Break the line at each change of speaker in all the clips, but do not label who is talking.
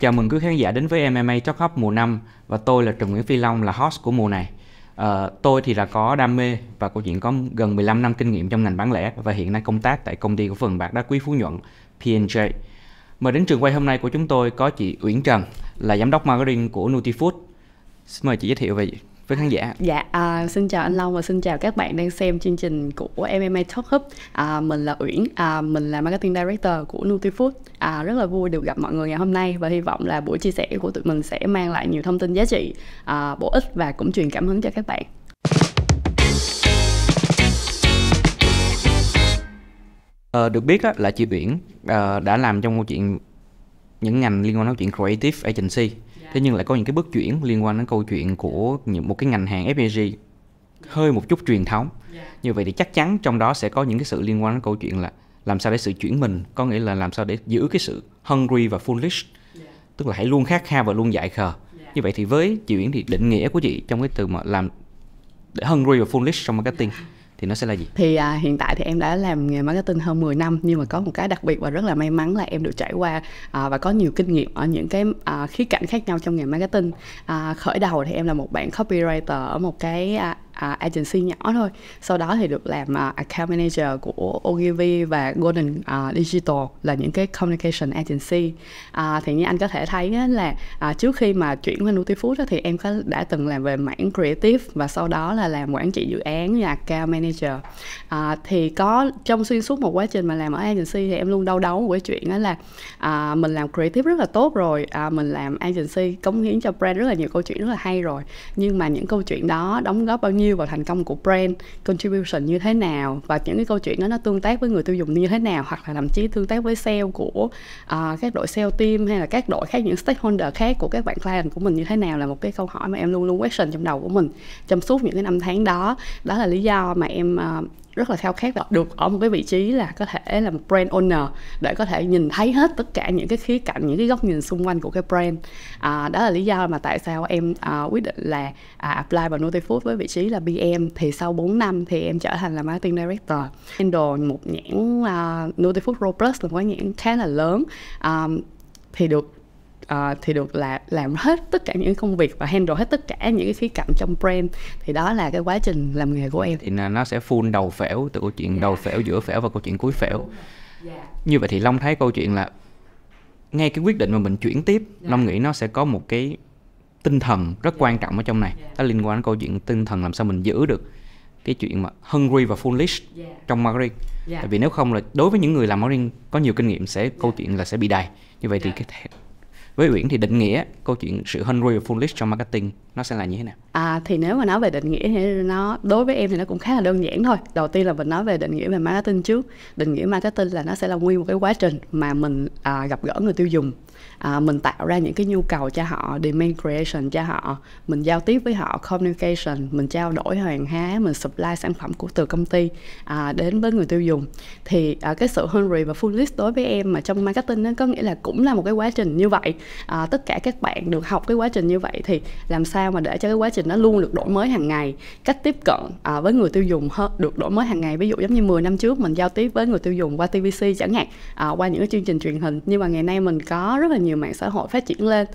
Chào mừng quý khán giả đến với MMA Talk Hop mùa năm và tôi là Trần Nguyễn Phi Long là host của mùa này. À, tôi thì là có đam mê và câu chuyện có gần 15 năm kinh nghiệm trong ngành bán lẻ và hiện nay công tác tại công ty của phần bạc đá quý Phú Nhuận PNJ. Mời đến trường quay hôm nay của chúng tôi có chị Uyển Trần là giám đốc marketing của Nutifood. Xin mời chị giới thiệu về với khán giả.
Dạ, à, xin chào anh Long và xin chào các bạn đang xem chương trình của MMA Talk Hub. À, mình là Uyển, à, mình là marketing director của Nutifood. À, rất là vui được gặp mọi người ngày hôm nay và hy vọng là buổi chia sẻ của tụi mình sẽ mang lại nhiều thông tin giá trị, à, bổ ích và cũng truyền cảm hứng cho các bạn.
À, được biết á, là chị Uyển à, đã làm trong câu chuyện những ngành liên quan đến chuyện creative agency yeah. Dạ. thế nhưng lại có những cái bước chuyển liên quan đến câu chuyện của những một cái ngành hàng FMCG dạ. hơi một chút truyền thống yeah. Dạ. như vậy thì chắc chắn trong đó sẽ có những cái sự liên quan đến câu chuyện là làm sao để sự chuyển mình có nghĩa là làm sao để giữ cái sự hungry và foolish yeah. tức là hãy luôn khát khao và luôn dại khờ yeah. như vậy thì với chị Uyển thì định nghĩa của chị trong cái từ mà làm để hungry và foolish trong marketing thì nó sẽ là gì?
Thì à, hiện tại thì em đã làm nghề marketing hơn 10 năm nhưng mà có một cái đặc biệt và rất là may mắn là em được trải qua à, và có nhiều kinh nghiệm ở những cái à, khía cạnh khác nhau trong nghề marketing. À, khởi đầu thì em là một bạn copywriter ở một cái à, uh, agency nhỏ thôi sau đó thì được làm uh, account manager của Ogilvy và Golden uh, Digital là những cái communication agency uh, thì như anh có thể thấy á, là uh, trước khi mà chuyển qua Nutifood á, thì em có đã từng làm về mảng creative và sau đó là làm quản trị dự án là account manager uh, thì có trong xuyên suốt một quá trình mà làm ở agency thì em luôn đau đấu một chuyện đó là uh, mình làm creative rất là tốt rồi uh, mình làm agency cống hiến cho brand rất là nhiều câu chuyện rất là hay rồi nhưng mà những câu chuyện đó đóng góp bao nhiêu nhiêu vào thành công của brand contribution như thế nào và những cái câu chuyện đó nó tương tác với người tiêu dùng như thế nào hoặc là thậm chí tương tác với sale của uh, các đội sale team hay là các đội khác những stakeholder khác của các bạn client của mình như thế nào là một cái câu hỏi mà em luôn luôn question trong đầu của mình trong suốt những cái năm tháng đó đó là lý do mà em uh, rất là khao khát là được ở một cái vị trí là có thể làm brand owner để có thể nhìn thấy hết tất cả những cái khía cạnh những cái góc nhìn xung quanh của cái brand à, đó là lý do mà tại sao em à, quyết định là à, apply vào Nutifood với vị trí là BM thì sau 4 năm thì em trở thành là marketing director handle một nhãn à, Notifood Pro Plus là một cái nhãn khá là lớn à, thì được uh, thì được là làm hết tất cả những công việc và handle hết tất cả những cái khía cạnh trong brand thì đó là cái quá trình làm nghề của em
thì nó sẽ full đầu phễu từ câu chuyện yeah. đầu dạ. phễu giữa phễu và câu chuyện cuối phễu yeah. Dạ. như vậy thì long thấy câu chuyện là ngay cái quyết định mà mình chuyển tiếp yeah. Dạ. long nghĩ nó sẽ có một cái tinh thần rất yeah. quan trọng ở trong này yeah. nó liên quan đến câu chuyện tinh thần làm sao mình giữ được cái chuyện mà hungry và foolish yeah. trong marketing yeah. tại vì nếu không là đối với những người làm marketing có nhiều kinh nghiệm sẽ yeah. câu chuyện là sẽ bị đầy như vậy yeah. thì cái với Uyển thì định nghĩa câu chuyện sự hungry và foolish trong marketing nó sẽ là như thế nào?
À thì nếu mà nói về định nghĩa thì nó đối với em thì nó cũng khá là đơn giản thôi. Đầu tiên là mình nói về định nghĩa về marketing trước. Định nghĩa marketing là nó sẽ là nguyên một cái quá trình mà mình à, gặp gỡ người tiêu dùng à, mình tạo ra những cái nhu cầu cho họ demand creation cho họ mình giao tiếp với họ communication mình trao đổi hàng hóa mình supply sản phẩm của từ công ty à, đến với người tiêu dùng thì à, cái sự hungry và foolish đối với em mà trong marketing nó có nghĩa là cũng là một cái quá trình như vậy à, tất cả các bạn được học cái quá trình như vậy thì làm sao mà để cho cái quá trình nó luôn được đổi mới hàng ngày cách tiếp cận à, với người tiêu dùng hơn được đổi mới hàng ngày ví dụ giống như 10 năm trước mình giao tiếp với người tiêu dùng qua TVC chẳng hạn à, qua những cái chương trình truyền hình nhưng mà ngày nay mình có rất là nhiều mạng xã hội phát triển lên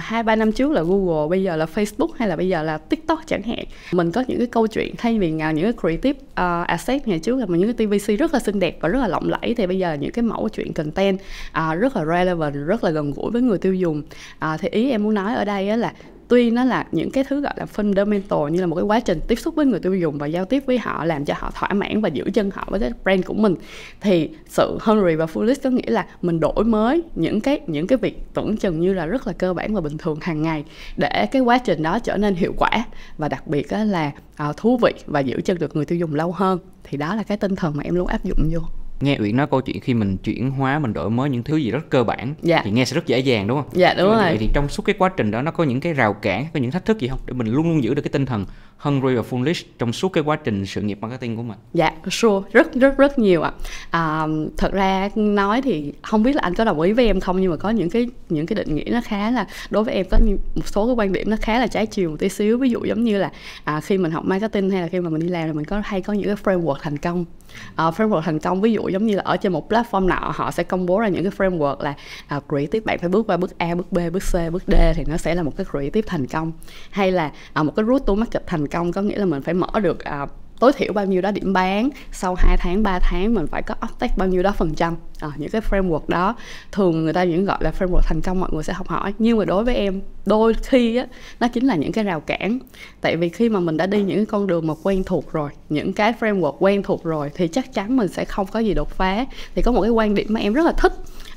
hai à, ba năm trước là Google bây giờ là Facebook hay là bây giờ là TikTok chẳng hạn mình có những cái câu chuyện thay vì những cái creative uh, asset ngày trước là những cái TVC rất là xinh đẹp và rất là lộng lẫy thì bây giờ là những cái mẫu chuyện content uh, rất là relevant rất là gần gũi với người tiêu dùng à, thì ý em muốn nói ở đây là tuy nó là những cái thứ gọi là fundamental như là một cái quá trình tiếp xúc với người tiêu dùng và giao tiếp với họ làm cho họ thỏa mãn và giữ chân họ với cái brand của mình thì sự hungry và foolish có nghĩa là mình đổi mới những cái những cái việc tưởng chừng như là rất là cơ bản và bình thường hàng ngày để cái quá trình đó trở nên hiệu quả và đặc biệt là à, thú vị và giữ chân được người tiêu dùng lâu hơn thì đó là cái tinh thần mà em luôn áp dụng vô
nghe uyển nói câu chuyện khi mình chuyển hóa mình đổi mới những thứ gì rất cơ bản dạ. thì nghe sẽ rất dễ dàng đúng không
dạ đúng Nhưng rồi thì
trong suốt cái quá trình đó nó có những cái rào cản có những thách thức gì không để mình luôn luôn giữ được cái tinh thần Hungry và Foolish trong suốt cái quá trình sự nghiệp marketing của mình?
Dạ, sure, rất rất rất nhiều ạ. À. À, thật ra nói thì không biết là anh có đồng ý với em không nhưng mà có những cái những cái định nghĩa nó khá là đối với em có một số cái quan điểm nó khá là trái chiều một tí xíu. Ví dụ giống như là à, khi mình học marketing hay là khi mà mình đi làm thì mình có hay có những cái framework thành công uh, framework thành công ví dụ giống như là ở trên một platform nào họ sẽ công bố ra những cái framework là uh, creative bạn phải bước qua bước A bước B bước C bước D thì nó sẽ là một cái creative thành công hay là uh, một cái route to market thành công có nghĩa là mình phải mở được uh, tối thiểu bao nhiêu đó điểm bán sau 2 tháng 3 tháng mình phải có uptake bao nhiêu đó phần trăm à, những cái framework đó thường người ta vẫn gọi là framework thành công mọi người sẽ học hỏi nhưng mà đối với em đôi khi á, nó chính là những cái rào cản tại vì khi mà mình đã đi những cái con đường mà quen thuộc rồi những cái framework quen thuộc rồi thì chắc chắn mình sẽ không có gì đột phá thì có một cái quan điểm mà em rất là thích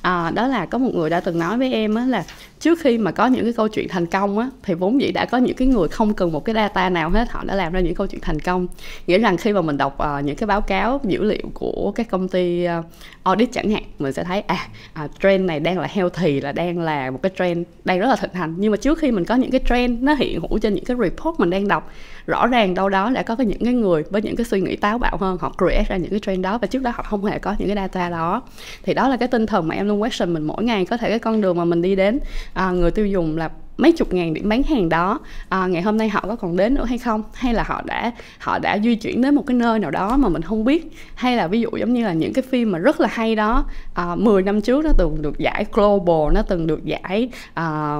à, đó là có một người đã từng nói với em á là trước khi mà có những cái câu chuyện thành công á thì vốn dĩ đã có những cái người không cần một cái data nào hết họ đã làm ra những câu chuyện thành công nghĩa rằng khi mà mình đọc uh, những cái báo cáo dữ liệu của các công ty uh, audit chẳng hạn mình sẽ thấy à, à trend này đang là thì là đang là một cái trend đang rất là thịnh hành nhưng mà trước khi mình có những cái trend nó hiện hữu trên những cái report mình đang đọc rõ ràng đâu đó đã có cái những cái người với những cái suy nghĩ táo bạo hơn họ create ra những cái trend đó và trước đó họ không hề có những cái data đó thì đó là cái tinh thần mà em luôn question mình mỗi ngày có thể cái con đường mà mình đi đến à, người tiêu dùng là mấy chục ngàn điểm bán hàng đó à, ngày hôm nay họ có còn đến nữa hay không hay là họ đã họ đã di chuyển đến một cái nơi nào đó mà mình không biết hay là ví dụ giống như là những cái phim mà rất là hay đó à, ờ, 10 năm trước nó từng được giải global nó từng được giải à,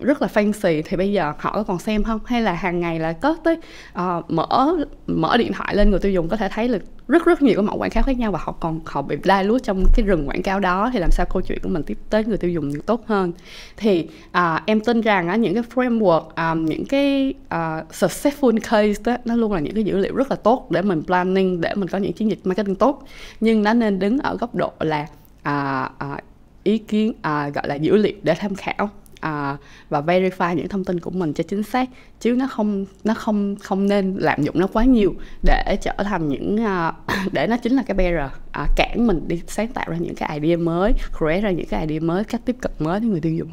rất là fancy thì bây giờ họ có còn xem không hay là hàng ngày là có tới à, mở mở điện thoại lên người tiêu dùng có thể thấy được rất rất nhiều cái mẫu quảng cáo khác nhau và họ còn họ bị lai lút trong cái rừng quảng cáo đó thì làm sao câu chuyện của mình tiếp tới người tiêu dùng được tốt hơn thì à, em tin rằng á, những cái framework à, những cái à, successful case đó, nó luôn là những cái dữ liệu rất là tốt để mình planning để mình có những chiến dịch marketing tốt nhưng nó nên đứng ở góc độ là à, à, ý kiến à, gọi là dữ liệu để tham khảo À, và verify những thông tin của mình cho chính xác chứ nó không nó không không nên lạm dụng nó quá nhiều để trở thành những uh, để nó chính là cái barrier uh, cản mình đi sáng tạo ra những cái idea mới create ra những cái idea mới cách tiếp cận mới với người tiêu dùng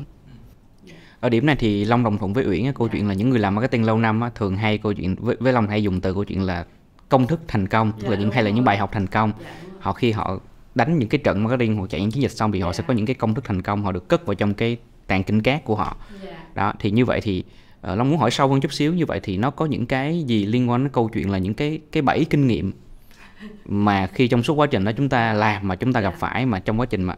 ở điểm này thì long đồng thuận với uyển câu chuyện là những người làm marketing lâu năm thường hay câu chuyện với, với long hay dùng từ câu chuyện là công thức thành công tức là dạ, những hay là những bài học thành công dạ, họ khi họ đánh những cái trận marketing họ chạy những chiến dịch xong thì họ dạ. sẽ có những cái công thức thành công họ được cất vào trong cái tàn kinh cát của họ yeah. Dạ. đó thì như vậy thì uh, long muốn hỏi sâu hơn chút xíu như vậy thì nó có những cái gì liên quan đến câu chuyện là những cái cái bảy kinh nghiệm mà khi trong suốt quá trình đó chúng ta làm mà chúng ta gặp dạ. phải mà trong quá trình mà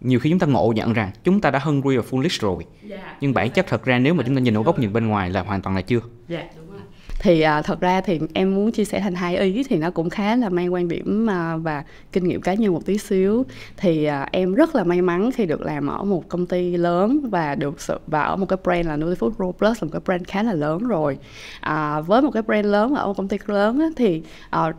nhiều khi chúng ta ngộ nhận rằng chúng ta đã hungry và foolish rồi yeah, dạ, nhưng bản chất thật ra nếu mà chúng ta nhìn ở góc nhìn bên ngoài là hoàn toàn là chưa
yeah, thì à, thật ra thì em muốn chia sẻ thành hai ý thì nó cũng khá là mang quan điểm à, và kinh nghiệm cá nhân một tí xíu thì à, em rất là may mắn khi được làm ở một công ty lớn và được sự và ở một cái brand là Nutifood Pro Plus là một cái brand khá là lớn rồi à, với một cái brand lớn ở một công ty lớn á, thì à,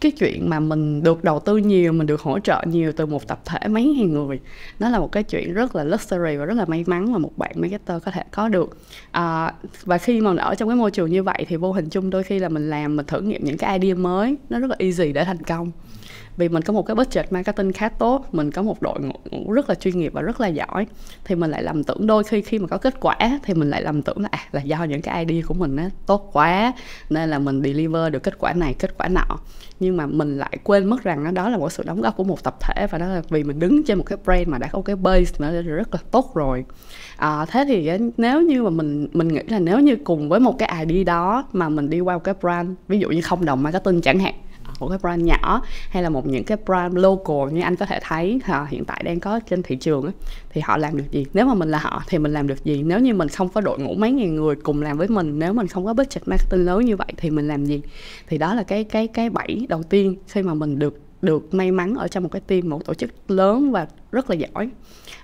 cái chuyện mà mình được đầu tư nhiều mình được hỗ trợ nhiều từ một tập thể mấy ngàn người nó là một cái chuyện rất là luxury và rất là may mắn mà một bạn marketer có thể có được à, và khi mà ở trong cái môi trường như vậy thì vô hình chung đôi khi là mình làm mình thử nghiệm những cái idea mới nó rất là easy để thành công vì mình có một cái budget marketing khá tốt mình có một đội ngũ rất là chuyên nghiệp và rất là giỏi thì mình lại lầm tưởng đôi khi khi mà có kết quả thì mình lại lầm tưởng là à, là do những cái ID của mình á tốt quá nên là mình deliver được kết quả này kết quả nọ nhưng mà mình lại quên mất rằng đó là một sự đóng góp của một tập thể và đó là vì mình đứng trên một cái brand mà đã có cái base nó rất là tốt rồi à, thế thì nếu như mà mình mình nghĩ là nếu như cùng với một cái ID đó mà mình đi qua một cái brand ví dụ như không đồng marketing chẳng hạn một cái brand nhỏ hay là một những cái brand local như anh có thể thấy à, hiện tại đang có trên thị trường ấy, thì họ làm được gì nếu mà mình là họ thì mình làm được gì nếu như mình không có đội ngũ mấy ngàn người cùng làm với mình nếu mình không có budget marketing lớn như vậy thì mình làm gì thì đó là cái cái cái bẫy đầu tiên khi mà mình được được may mắn ở trong một cái team một tổ chức lớn và rất là giỏi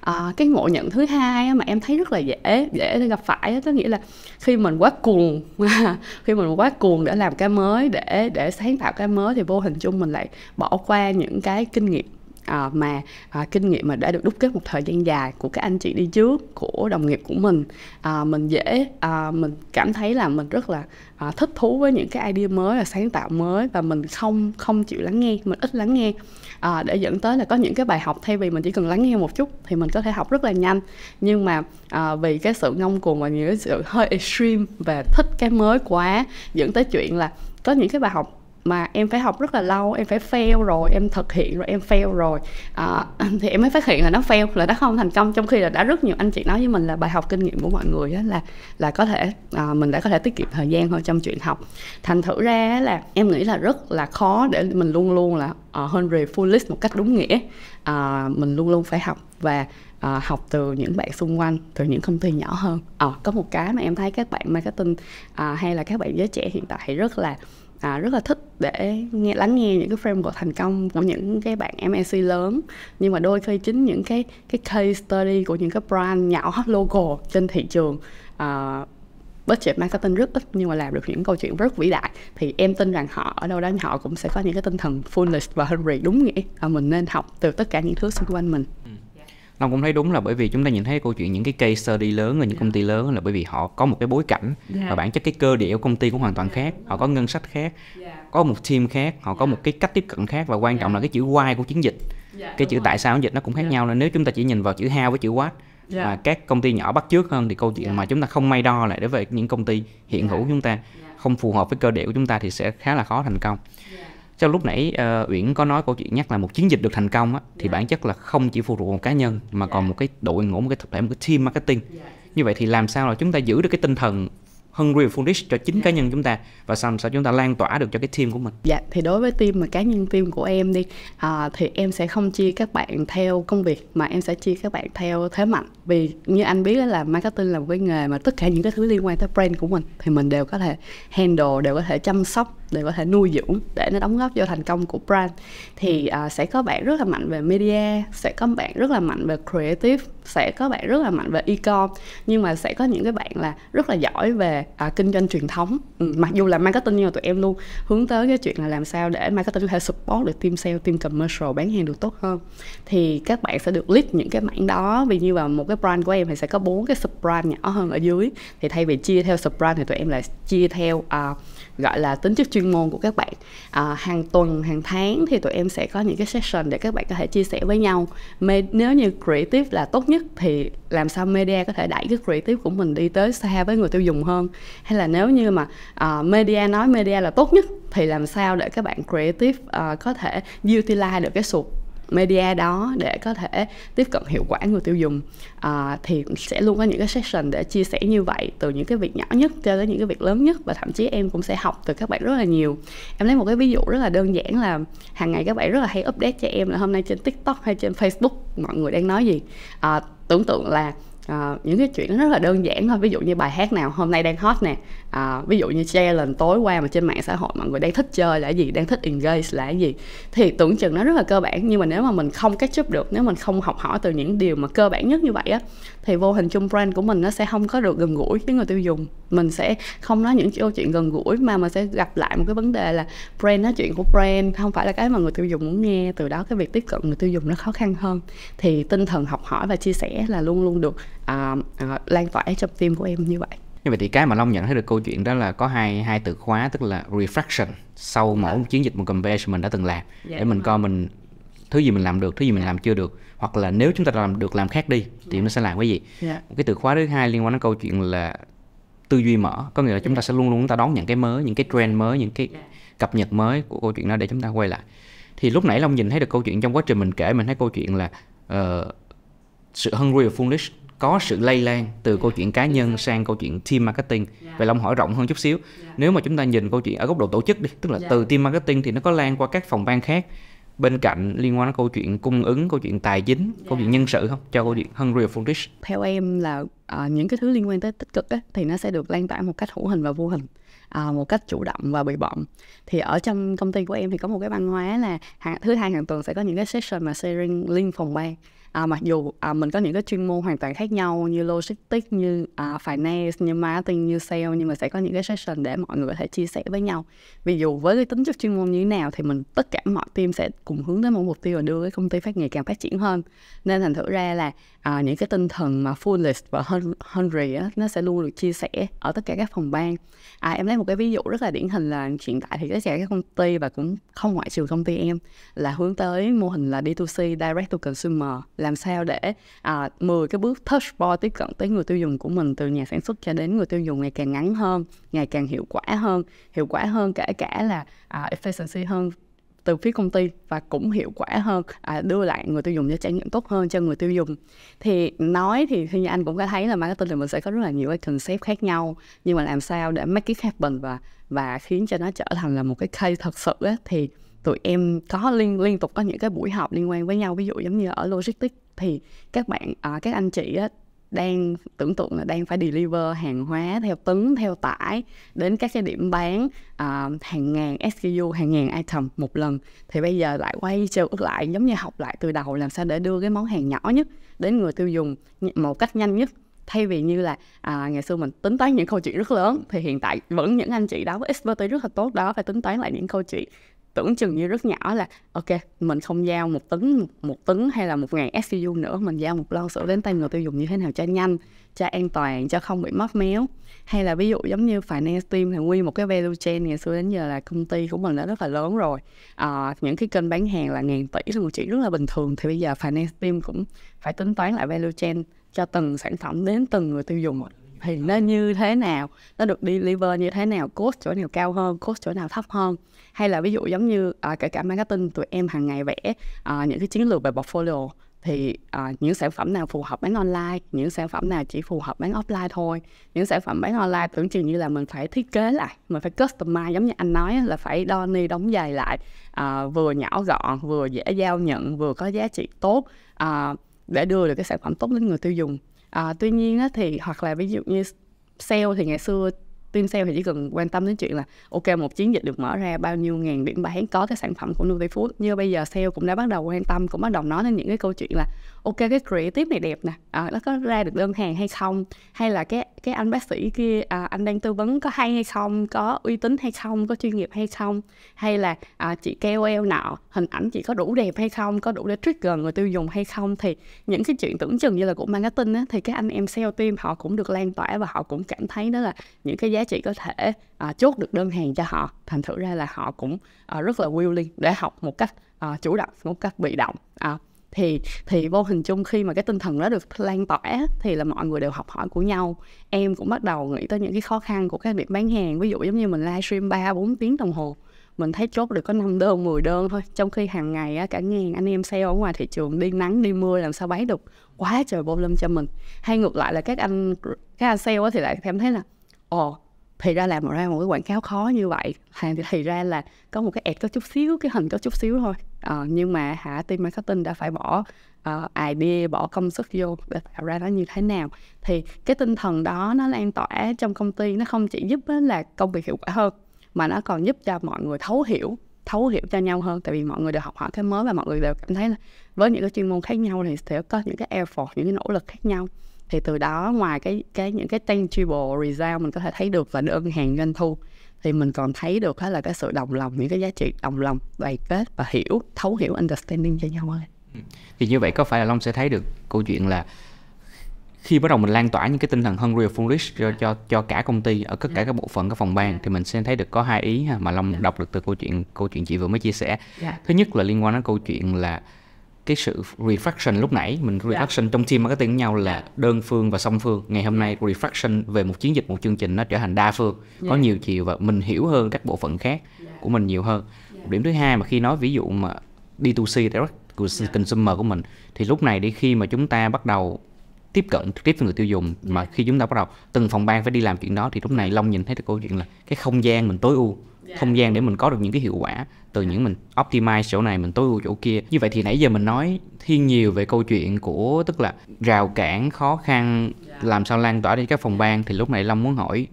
à, cái ngộ nhận thứ hai mà em thấy rất là dễ dễ để gặp phải đó nghĩa là khi mình quá cuồng khi mình quá cuồng để làm cái mới để để sáng tạo cái mới thì vô hình chung mình lại bỏ qua những cái kinh nghiệm Ờ, mà à, kinh nghiệm mà đã được đúc kết một thời gian dài của các anh chị đi trước của đồng nghiệp của mình à, mình dễ à, mình cảm thấy là mình rất là à, thích thú với những cái idea mới và sáng tạo mới và mình không không chịu lắng nghe mình ít lắng nghe à, để dẫn tới là có những cái bài học thay vì mình chỉ cần lắng nghe một chút thì mình có thể học rất là nhanh nhưng mà à, vì cái sự ngông cuồng và những cái sự hơi extreme và thích cái mới quá dẫn tới chuyện là có những cái bài học mà em phải học rất là lâu em phải fail rồi em thực hiện rồi em fail rồi à, thì em mới phát hiện là nó fail là nó không thành công trong khi là đã rất nhiều anh chị nói với mình là bài học kinh nghiệm của mọi người đó là là có thể à, mình đã có thể tiết kiệm thời gian hơn trong chuyện học thành thử ra là em nghĩ là rất là khó để mình luôn luôn là uh, full list một cách đúng nghĩa uh, mình luôn luôn phải học và uh, học từ những bạn xung quanh từ những công ty nhỏ hơn uh, có một cái mà em thấy các bạn marketing uh, hay là các bạn giới trẻ hiện tại rất là à, rất là thích để nghe lắng nghe những cái framework thành công của những cái bạn MNC lớn nhưng mà đôi khi chính những cái cái case study của những cái brand nhỏ local trên thị trường uh, budget marketing rất ít nhưng mà làm được những câu chuyện rất vĩ đại thì em tin rằng họ ở đâu đó họ cũng sẽ có những cái tinh thần foolish và hungry đúng nghĩa và mình nên học từ tất cả những thứ xung quanh mình
Long cũng thấy đúng là bởi vì chúng ta nhìn thấy câu chuyện những cái case study lớn ở những dạ. công ty lớn là bởi vì họ có một cái bối cảnh dạ. và bản chất cái cơ địa của công ty cũng hoàn toàn dạ. khác, họ có ngân sách khác, có một team khác, họ có một cái cách tiếp cận khác và quan trọng là cái chữ why của chiến dịch. Cái chữ tại sao dịch nó cũng khác nhau nên nếu chúng ta chỉ nhìn vào chữ how với chữ what yeah. các công ty nhỏ bắt trước hơn thì câu chuyện mà chúng ta không may đo lại đối với những công ty hiện yeah. hữu chúng ta không phù hợp với cơ địa của chúng ta thì sẽ khá là khó thành công sau lúc nãy uh, uyển có nói câu chuyện nhắc là một chiến dịch được thành công á, thì yeah. Dạ. bản chất là không chỉ phụ thuộc một cá nhân mà yeah. còn dạ. một cái đội ngũ một cái thực thể một cái team marketing yeah. như vậy thì làm sao là chúng ta giữ được cái tinh thần hungry foolish cho chính yeah. cá dạ. nhân chúng ta và sau sao chúng ta lan tỏa được cho cái team của mình
dạ thì đối với team mà cá nhân team của em đi à, thì em sẽ không chia các bạn theo công việc mà em sẽ chia các bạn theo thế mạnh vì như anh biết là marketing là một cái nghề mà tất cả những cái thứ liên quan tới brand của mình thì mình đều có thể handle đều có thể chăm sóc để có thể nuôi dưỡng để nó đóng góp cho thành công của brand thì uh, sẽ có bạn rất là mạnh về media sẽ có bạn rất là mạnh về creative sẽ có bạn rất là mạnh về e-com nhưng mà sẽ có những cái bạn là rất là giỏi về uh, kinh doanh truyền thống ừ, mặc dù là marketing nhưng mà tụi em luôn hướng tới cái chuyện là làm sao để marketing có thể support được team sale team commercial bán hàng được tốt hơn thì các bạn sẽ được list những cái mảng đó vì như là một cái brand của em thì sẽ có bốn cái sub brand nhỏ hơn ở dưới thì thay vì chia theo sub brand thì tụi em là chia theo uh, gọi là tính chất chuyên môn của các bạn à, hàng tuần hàng tháng thì tụi em sẽ có những cái session để các bạn có thể chia sẻ với nhau nếu như creative là tốt nhất thì làm sao media có thể đẩy cái creative của mình đi tới xa với người tiêu dùng hơn hay là nếu như mà uh, media nói media là tốt nhất thì làm sao để các bạn creative uh, có thể utilize được cái sụp media đó để có thể tiếp cận hiệu quả người tiêu dùng à, thì sẽ luôn có những cái session để chia sẻ như vậy từ những cái việc nhỏ nhất cho tới những cái việc lớn nhất và thậm chí em cũng sẽ học từ các bạn rất là nhiều em lấy một cái ví dụ rất là đơn giản là hàng ngày các bạn rất là hay update cho em là hôm nay trên tiktok hay trên facebook mọi người đang nói gì à, tưởng tượng là à, những cái chuyện rất là đơn giản thôi ví dụ như bài hát nào hôm nay đang hot nè à, ví dụ như challenge tối qua mà trên mạng xã hội mọi người đang thích chơi là gì đang thích engage là gì thì tưởng chừng nó rất là cơ bản nhưng mà nếu mà mình không cách up được nếu mình không học hỏi từ những điều mà cơ bản nhất như vậy á thì vô hình chung brand của mình nó sẽ không có được gần gũi với người tiêu dùng mình sẽ không nói những câu chuyện gần gũi mà mình sẽ gặp lại một cái vấn đề là brand nói chuyện của brand không phải là cái mà người tiêu dùng muốn nghe từ đó cái việc tiếp cận người tiêu dùng nó khó khăn hơn thì tinh thần học hỏi và chia sẻ là luôn luôn được uh, lan tỏa trong team của em như vậy
như vậy thì cái mà long nhận thấy được câu chuyện đó là có hai hai từ khóa tức là refraction sau dạ. mỗi yeah. chiến dịch một campaign mình đã từng làm yeah, dạ, để mình coi mình thứ gì mình làm được thứ gì mình dạ. làm chưa được hoặc là nếu chúng ta làm được làm khác đi thì nó sẽ làm cái gì yeah. một cái từ khóa thứ hai liên quan đến câu chuyện là tư duy mở có nghĩa là chúng ta sẽ luôn luôn chúng ta đón nhận cái mới những cái trend mới những cái cập nhật mới của câu chuyện đó để chúng ta quay lại thì lúc nãy long nhìn thấy được câu chuyện trong quá trình mình kể mình thấy câu chuyện là uh, sự hungry và foolish có sự lây lan từ câu chuyện cá nhân sang câu chuyện team marketing dạ. vậy long hỏi rộng hơn chút xíu dạ. nếu mà chúng ta nhìn câu chuyện ở góc độ tổ chức đi tức là dạ. từ team marketing thì nó có lan qua các phòng ban khác bên cạnh liên quan đến câu chuyện cung ứng câu chuyện tài chính yeah. câu chuyện nhân sự không cho câu chuyện hungry for rich
theo em là uh, những cái thứ liên quan tới tích cực á, thì nó sẽ được lan tỏa một cách hữu hình và vô hình à, một cách chủ động và bị bậm thì ở trong công ty của em thì có một cái văn hóa là hàng, thứ hai hàng tuần sẽ có những cái session mà sharing liên phòng ban à, mặc dù à, mình có những cái chuyên môn hoàn toàn khác nhau như logistics như à, finance như marketing như sale nhưng mà sẽ có những cái session để mọi người có thể chia sẻ với nhau vì dù với cái tính chất chuyên môn như thế nào thì mình tất cả mọi team sẽ cùng hướng tới một mục tiêu là đưa cái công ty phát ngày càng phát triển hơn nên thành thử ra là à, những cái tinh thần mà fullest và hungry á, nó sẽ luôn được chia sẻ ở tất cả các phòng ban à, em lấy đây một cái ví dụ rất là điển hình là hiện tại thì tất cả các công ty và cũng không ngoại trừ công ty em là hướng tới mô hình là D2C direct to consumer làm sao để à, 10 cái bước touch point tiếp cận tới người tiêu dùng của mình từ nhà sản xuất cho đến người tiêu dùng ngày càng ngắn hơn, ngày càng hiệu quả hơn, hiệu quả hơn kể cả là à, efficiency hơn từ phía công ty và cũng hiệu quả hơn à, đưa lại người tiêu dùng cho trải nghiệm tốt hơn cho người tiêu dùng thì nói thì khi anh cũng có thấy là marketing thì mình sẽ có rất là nhiều cái concept khác nhau nhưng mà làm sao để make it happen và và khiến cho nó trở thành là một cái case thật sự á, thì tụi em có liên liên tục có những cái buổi họp liên quan với nhau ví dụ giống như ở logistics thì các bạn à, các anh chị á, đang tưởng tượng là đang phải deliver hàng hóa theo tấn theo tải đến các cái điểm bán uh, hàng ngàn SKU hàng ngàn item một lần thì bây giờ lại quay trở lại giống như học lại từ đầu làm sao để đưa cái món hàng nhỏ nhất đến người tiêu dùng một cách nhanh nhất thay vì như là à, ngày xưa mình tính toán những câu chuyện rất lớn thì hiện tại vẫn những anh chị đó với expertise rất là tốt đó phải tính toán lại những câu chuyện tưởng chừng như rất nhỏ là ok mình không giao một tấn một, tấn hay là một ngàn SKU nữa mình giao một lon sữa đến tay người tiêu dùng như thế nào cho nhanh cho an toàn cho không bị mất méo hay là ví dụ giống như finance team thì nguyên một cái value chain ngày xưa đến giờ là công ty của mình đã rất là lớn rồi à, những cái kênh bán hàng là ngàn tỷ là một chuyện rất là bình thường thì bây giờ finance team cũng phải tính toán lại value chain cho từng sản phẩm đến từng người tiêu dùng thì nó như thế nào nó được deliver như thế nào cost chỗ nào cao hơn cost chỗ nào thấp hơn hay là ví dụ giống như uh, kể cả marketing tụi em hàng ngày vẽ uh, những cái chiến lược về portfolio thì uh, những sản phẩm nào phù hợp bán online những sản phẩm nào chỉ phù hợp bán offline thôi những sản phẩm bán online tưởng chừng như là mình phải thiết kế lại mình phải customize giống như anh nói là phải đo ni đóng giày lại uh, vừa nhỏ gọn vừa dễ giao nhận vừa có giá trị tốt uh, để đưa được cái sản phẩm tốt đến người tiêu dùng à, tuy nhiên á, thì hoặc là ví dụ như sale thì ngày xưa team sale thì chỉ cần quan tâm đến chuyện là ok một chiến dịch được mở ra bao nhiêu ngàn điểm bán có cái sản phẩm của food như bây giờ sale cũng đã bắt đầu quan tâm cũng bắt đầu nói đến những cái câu chuyện là ok cái creative này đẹp nè à, nó có ra được đơn hàng hay không hay là cái cái anh bác sĩ kia à, anh đang tư vấn có hay hay không có uy tín hay không có chuyên nghiệp hay không hay là à, chị KOL nào hình ảnh chị có đủ đẹp hay không có đủ để trigger người tiêu dùng hay không thì những cái chuyện tưởng chừng như là của marketing á, thì các anh em sale team họ cũng được lan tỏa và họ cũng cảm thấy đó là những cái giá chị có thể à, chốt được đơn hàng cho họ thành thử ra là họ cũng à, rất là willing để học một cách à, chủ động một cách bị động à, thì thì vô hình chung khi mà cái tinh thần đó được lan tỏa thì là mọi người đều học hỏi của nhau em cũng bắt đầu nghĩ tới những cái khó khăn của các việc bán hàng ví dụ giống như mình livestream ba bốn tiếng đồng hồ mình thấy chốt được có 5 đơn 10 đơn thôi trong khi hàng ngày cả ngàn anh em sale ở ngoài thị trường đi nắng đi mưa làm sao bán được quá trời bô lâm cho mình hay ngược lại là các anh các anh sale thì lại em thấy là ồ thì ra làm ra một cái quảng cáo khó như vậy thì, thì ra là có một cái ad có chút xíu cái hình có chút xíu thôi ờ, nhưng mà hả team marketing đã phải bỏ uh, idea bỏ công sức vô để tạo ra nó như thế nào thì cái tinh thần đó nó lan tỏa trong công ty nó không chỉ giúp là công việc hiệu quả hơn mà nó còn giúp cho mọi người thấu hiểu thấu hiểu cho nhau hơn tại vì mọi người đều học hỏi cái mới và mọi người đều cảm thấy là với những cái chuyên môn khác nhau thì sẽ có những cái effort những cái nỗ lực khác nhau thì từ đó ngoài cái cái những cái tangible result mình có thể thấy được và đơn hàng doanh thu thì mình còn thấy được hết là cái sự đồng lòng những cái giá trị đồng lòng đoàn kết và hiểu thấu hiểu understanding cho nhau ơi ừ.
thì như vậy có phải là long sẽ thấy được câu chuyện là khi bắt đầu mình lan tỏa những cái tinh thần hungry foolish cho cho cho cả công ty ở tất cả ừ. các bộ phận các phòng ban thì mình sẽ thấy được có hai ý mà long dạ. đọc được từ câu chuyện câu chuyện chị vừa mới chia sẻ dạ. thứ nhất là liên quan đến câu chuyện là cái sự refraction lúc nãy mình dạ. refraction yeah. trong team marketing với nhau là đơn phương và song phương ngày hôm nay refraction về một chiến dịch một chương trình nó trở thành đa phương yeah. có dạ. nhiều chiều và mình hiểu hơn các bộ phận khác yeah. Dạ. của mình nhiều hơn yeah. điểm thứ hai mà khi nói ví dụ mà D2C direct của yeah. consumer của mình thì lúc này đi khi mà chúng ta bắt đầu tiếp cận trực tiếp với người tiêu dùng mà khi chúng ta bắt đầu từng phòng ban phải đi làm chuyện đó thì lúc này long nhìn thấy cái câu chuyện là cái không gian mình tối ưu yeah. không gian để mình có được những cái hiệu quả từ những mình optimize chỗ này mình tối ưu chỗ kia như vậy thì nãy giờ mình nói thiên nhiều về câu chuyện của tức là rào cản khó khăn dạ. làm sao lan tỏa đi các phòng ban thì lúc này long muốn hỏi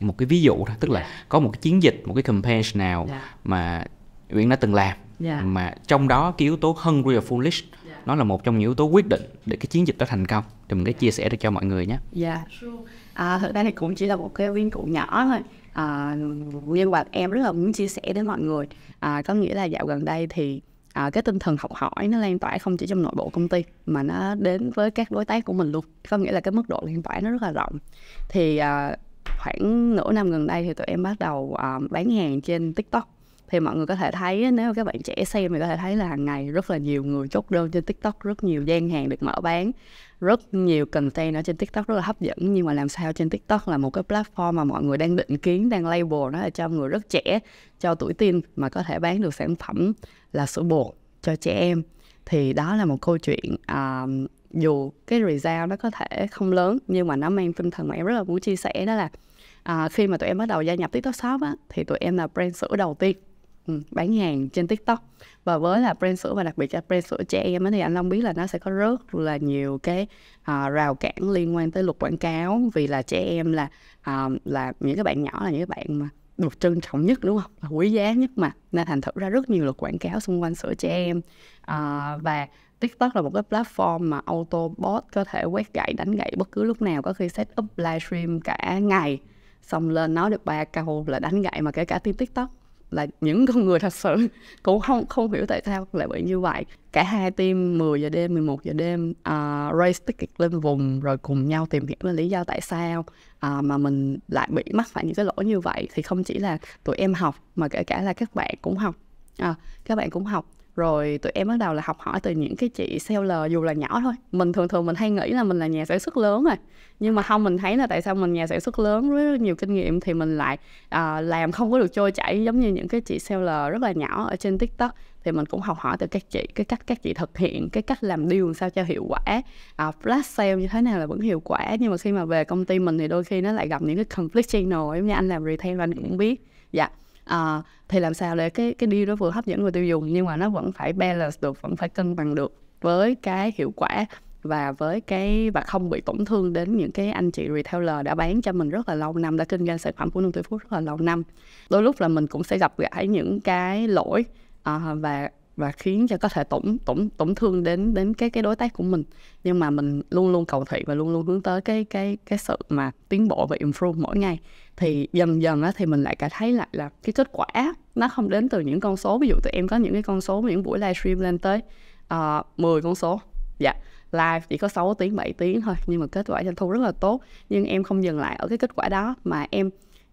một cái ví dụ thôi tức là dạ. có một cái chiến dịch một cái campaign nào dạ. mà uyển đã từng làm yeah. mà trong đó cái yếu tố hungry or foolish yeah. nó là một trong những yếu tố quyết định để cái chiến dịch đó thành công thì mình cái chia sẻ được cho mọi người nhé.
Dạ. Yeah. À, thực ra thì cũng chỉ là một cái viên cụ nhỏ thôi à, nhân vật em rất là muốn chia sẻ đến mọi người à, có nghĩa là dạo gần đây thì à, cái tinh thần học hỏi nó lan tỏa không chỉ trong nội bộ công ty mà nó đến với các đối tác của mình luôn có nghĩa là cái mức độ lan tỏa nó rất là rộng thì à, khoảng nửa năm gần đây thì tụi em bắt đầu à, bán hàng trên tiktok thì mọi người có thể thấy nếu các bạn trẻ xem thì có thể thấy là hàng ngày rất là nhiều người chốt đơn trên tiktok rất nhiều gian hàng được mở bán rất nhiều content ở trên tiktok rất là hấp dẫn nhưng mà làm sao trên tiktok là một cái platform mà mọi người đang định kiến đang label nó là cho người rất trẻ cho tuổi teen mà có thể bán được sản phẩm là sữa bột cho trẻ em thì đó là một câu chuyện uh, dù cái result nó có thể không lớn nhưng mà nó mang tinh thần mà em rất là muốn chia sẻ đó là à, khi mà tụi em bắt đầu gia nhập TikTok Shop á, thì tụi em là brand sữa đầu tiên Ừ, bán hàng trên tiktok và với là brand sữa và đặc biệt là brand sữa trẻ em ấy, thì anh long biết là nó sẽ có rất là nhiều cái uh, rào cản liên quan tới luật quảng cáo vì là trẻ em là uh, là những cái bạn nhỏ là những cái bạn mà được trân trọng nhất đúng không quý giá nhất mà nên thành thử ra rất nhiều luật quảng cáo xung quanh sữa trẻ em à, và TikTok là một cái platform mà autobot có thể quét gậy đánh gậy bất cứ lúc nào có khi set up livestream cả ngày xong lên nói được ba câu là đánh gậy mà kể cả team TikTok là những con người thật sự cũng không không hiểu tại sao lại bị như vậy cả hai team 10 giờ đêm 11 giờ đêm uh, race ticket lên vùng rồi cùng nhau tìm hiểu lý do tại sao uh, mà mình lại bị mắc phải những cái lỗi như vậy thì không chỉ là tụi em học mà kể cả là các bạn cũng học à, các bạn cũng học rồi tụi em bắt đầu là học hỏi từ những cái chị seller dù là nhỏ thôi mình thường thường mình hay nghĩ là mình là nhà sản xuất lớn rồi nhưng mà không mình thấy là tại sao mình nhà sản xuất lớn với nhiều kinh nghiệm thì mình lại à, làm không có được trôi chảy giống như những cái chị seller rất là nhỏ ở trên tiktok thì mình cũng học hỏi từ các chị cái cách các chị thực hiện cái cách làm điều làm sao cho hiệu quả à, flash sale như thế nào là vẫn hiệu quả nhưng mà khi mà về công ty mình thì đôi khi nó lại gặp những cái conflict channel giống như anh làm retail và anh cũng biết dạ yeah à, thì làm sao để cái cái deal đó vừa hấp dẫn người tiêu dùng nhưng mà nó vẫn phải balance được vẫn phải cân bằng được với cái hiệu quả và với cái và không bị tổn thương đến những cái anh chị retailer đã bán cho mình rất là lâu năm đã kinh doanh sản phẩm của nông tươi phú rất là lâu năm đôi lúc là mình cũng sẽ gặp phải những cái lỗi à, và và khiến cho có thể tổn tổn tổn thương đến đến cái cái đối tác của mình nhưng mà mình luôn luôn cầu thị và luôn luôn hướng tới cái cái cái sự mà tiến bộ và improve mỗi ngày thì dần dần á, thì mình lại cảm thấy lại là cái kết quả nó không đến từ những con số ví dụ tụi em có những cái con số những buổi livestream lên tới uh, ờ, 10 con số dạ live chỉ có 6 tiếng 7 tiếng thôi nhưng mà kết quả doanh thu rất là tốt nhưng em không dừng lại ở cái kết quả đó mà em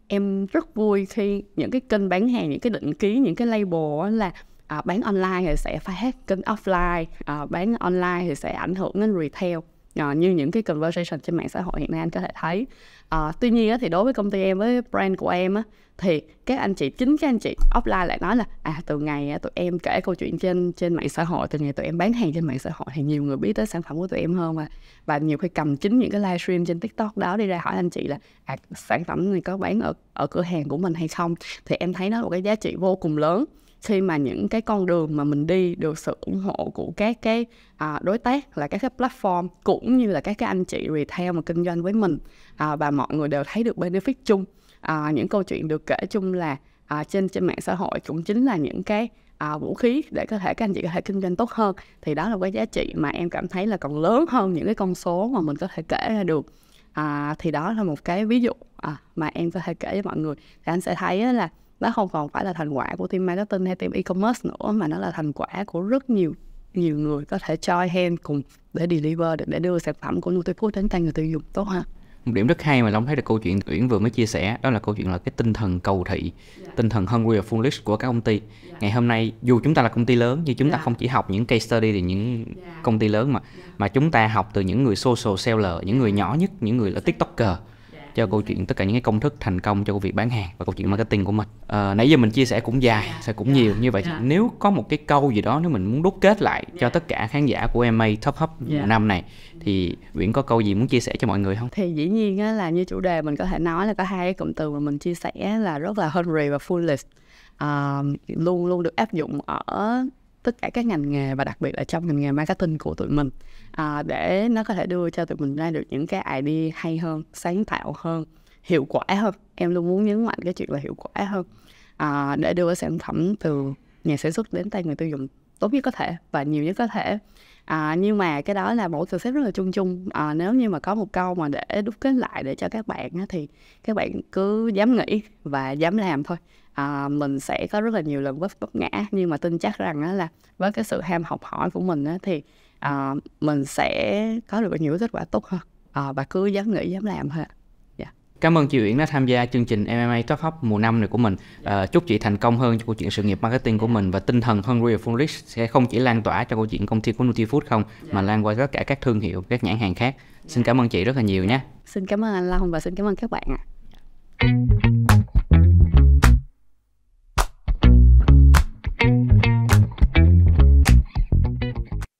em rất vui khi những cái kênh bán hàng những cái định ký những cái label là à, bán online thì sẽ phải hết kênh offline à, bán online thì sẽ ảnh hưởng đến retail uh, như những cái conversation trên mạng xã hội hiện nay anh có thể thấy uh, tuy nhiên á, thì đối với công ty em với brand của em á, thì các anh chị chính các anh chị offline lại nói là à từ ngày à, tụi em kể câu chuyện trên trên mạng xã hội từ ngày tụi em bán hàng trên mạng xã hội thì nhiều người biết tới sản phẩm của tụi em hơn mà và nhiều khi cầm chính những cái livestream trên tiktok đó đi ra hỏi anh chị là à, sản phẩm này có bán ở ở cửa hàng của mình hay không thì em thấy nó là một cái giá trị vô cùng lớn khi mà những cái con đường mà mình đi được sự ủng hộ của các cái à, đối tác là các cái platform cũng như là các cái anh chị retail mà kinh doanh với mình à, và mọi người đều thấy được benefit chung à, những câu chuyện được kể chung là à, trên trên mạng xã hội cũng chính là những cái à, vũ khí để có thể các anh chị có thể kinh doanh tốt hơn thì đó là cái giá trị mà em cảm thấy là còn lớn hơn những cái con số mà mình có thể kể ra được à, thì đó là một cái ví dụ à, mà em có thể kể với mọi người thì anh sẽ thấy là nó không còn phải là thành quả của team marketing hay team e-commerce nữa mà nó là thành quả của rất nhiều nhiều người có thể join hand cùng để deliver để, để đưa sản phẩm của Nutifood đến tay người tiêu dùng tốt ha
một điểm rất hay mà long thấy được câu chuyện tuyển vừa mới chia sẻ đó là câu chuyện là cái tinh thần cầu thị yeah. Dạ. tinh thần hungry và foolish của các công ty yeah. Dạ. ngày hôm nay dù chúng ta là công ty lớn nhưng chúng yeah. ta dạ. không chỉ học những case study từ những yeah. công ty lớn mà yeah. mà chúng ta học từ những người social seller những người nhỏ nhất những người là tiktoker cho câu chuyện tất cả những cái công thức thành công cho công việc bán hàng và câu chuyện marketing của mình à, nãy giờ mình chia sẻ cũng dài sẽ cũng dạ. nhiều như vậy dạ. nếu có một cái câu gì đó nếu mình muốn đúc kết lại cho dạ. tất cả khán giả của MA Top Hub năm này thì Nguyễn có câu gì muốn chia sẻ cho mọi người không?
Thì dĩ nhiên á, là như chủ đề mình có thể nói là có hai cái cụm từ mà mình chia sẻ là rất là hungry và foolish uh, luôn luôn được áp dụng ở tất cả các ngành nghề và đặc biệt là trong ngành nghề marketing của tụi mình à, để nó có thể đưa cho tụi mình ra được những cái idea hay hơn sáng tạo hơn hiệu quả hơn em luôn muốn nhấn mạnh cái chuyện là hiệu quả hơn à, để đưa sản phẩm từ nhà sản xuất đến tay người tiêu dùng tốt nhất có thể và nhiều nhất có thể à, nhưng mà cái đó là mẫu concept rất là chung chung à, nếu như mà có một câu mà để đúc kết lại để cho các bạn á, thì các bạn cứ dám nghĩ và dám làm thôi à, mình sẽ có rất là nhiều lần vấp vấp ngã nhưng mà tin chắc rằng đó là với cái sự ham học hỏi của mình á, thì à, mình sẽ có được nhiều kết quả tốt hơn à, và cứ dám nghĩ dám làm thôi
dạ. Cảm ơn chị Uyển đã tham gia chương trình MMA Top Hop mùa năm này của mình. À, chúc chị thành công hơn cho câu chuyện sự nghiệp marketing của dạ. mình và tinh thần Hungry for Rich sẽ không chỉ lan tỏa cho câu chuyện công ty của NutriFood không mà lan qua tất cả các thương hiệu, các nhãn hàng khác. Xin cảm ơn chị rất là nhiều nhé.
Xin cảm ơn anh Long và xin cảm ơn các bạn ạ. À.